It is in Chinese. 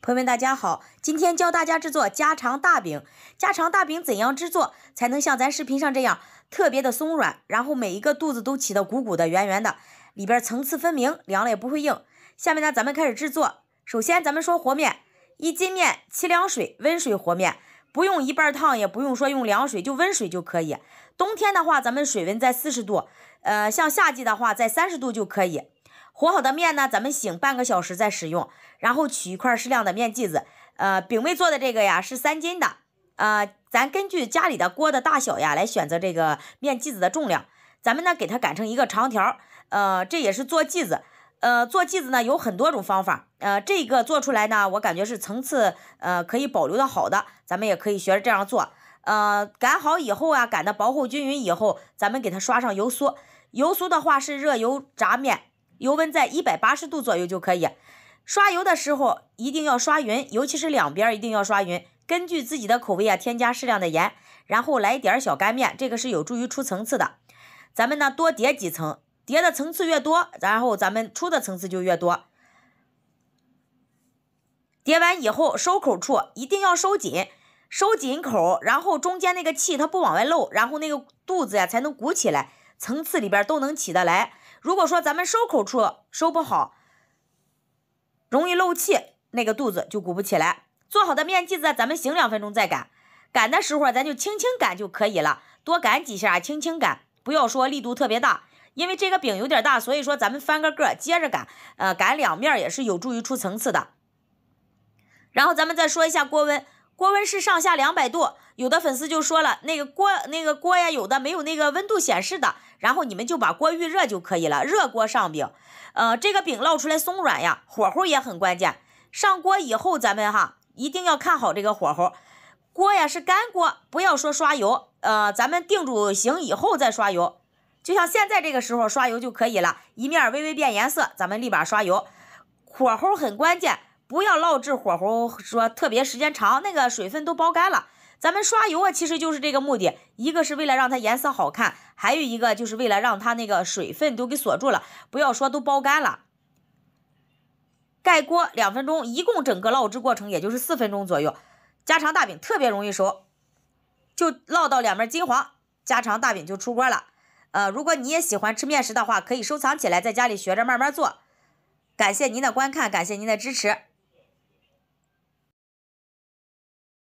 朋友们，大家好！今天教大家制作家常大饼。家常大饼怎样制作才能像咱视频上这样特别的松软？然后每一个肚子都起的鼓鼓的、圆圆的，里边层次分明，凉了也不会硬。下面呢，咱们开始制作。首先，咱们说和面，一斤面，七两水，温水和面，不用一半烫，也不用说用凉水，就温水就可以。冬天的话，咱们水温在四十度，呃，像夏季的话，在三十度就可以。和好的面呢，咱们醒半个小时再使用。然后取一块适量的面剂子，呃，饼妹做的这个呀是三斤的，呃，咱根据家里的锅的大小呀来选择这个面剂子的重量。咱们呢给它擀成一个长条，呃，这也是做剂子，呃，做剂子呢有很多种方法，呃，这个做出来呢我感觉是层次呃可以保留的好的，咱们也可以学着这样做。呃，擀好以后啊，擀的薄厚均匀以后，咱们给它刷上油酥，油酥的话是热油炸面。油温在一百八十度左右就可以。刷油的时候一定要刷匀，尤其是两边一定要刷匀。根据自己的口味啊，添加适量的盐，然后来一点小干面，这个是有助于出层次的。咱们呢多叠几层，叠的层次越多，然后咱们出的层次就越多。叠完以后，收口处一定要收紧，收紧口，然后中间那个气它不往外漏，然后那个肚子呀才能鼓起来，层次里边都能起得来。如果说咱们收口处收不好，容易漏气，那个肚子就鼓不起来。做好的面剂子，咱们醒两分钟再擀。擀的时候，咱就轻轻擀就可以了，多擀几下，轻轻擀，不要说力度特别大。因为这个饼有点大，所以说咱们翻个个接着擀。呃，擀两面也是有助于出层次的。然后咱们再说一下锅温。锅温是上下两百度，有的粉丝就说了，那个锅那个锅呀，有的没有那个温度显示的，然后你们就把锅预热就可以了，热锅上饼，呃，这个饼烙出来松软呀，火候也很关键。上锅以后，咱们哈一定要看好这个火候。锅呀是干锅，不要说刷油，呃，咱们定住型以后再刷油，就像现在这个时候刷油就可以了，一面微微变颜色，咱们立马刷油，火候很关键。不要烙制火候说特别时间长，那个水分都包干了。咱们刷油啊，其实就是这个目的，一个是为了让它颜色好看，还有一个就是为了让它那个水分都给锁住了，不要说都包干了。盖锅两分钟，一共整个烙制过程也就是四分钟左右。家常大饼特别容易熟，就烙到两面金黄，家常大饼就出锅了。呃，如果你也喜欢吃面食的话，可以收藏起来，在家里学着慢慢做。感谢您的观看，感谢您的支持。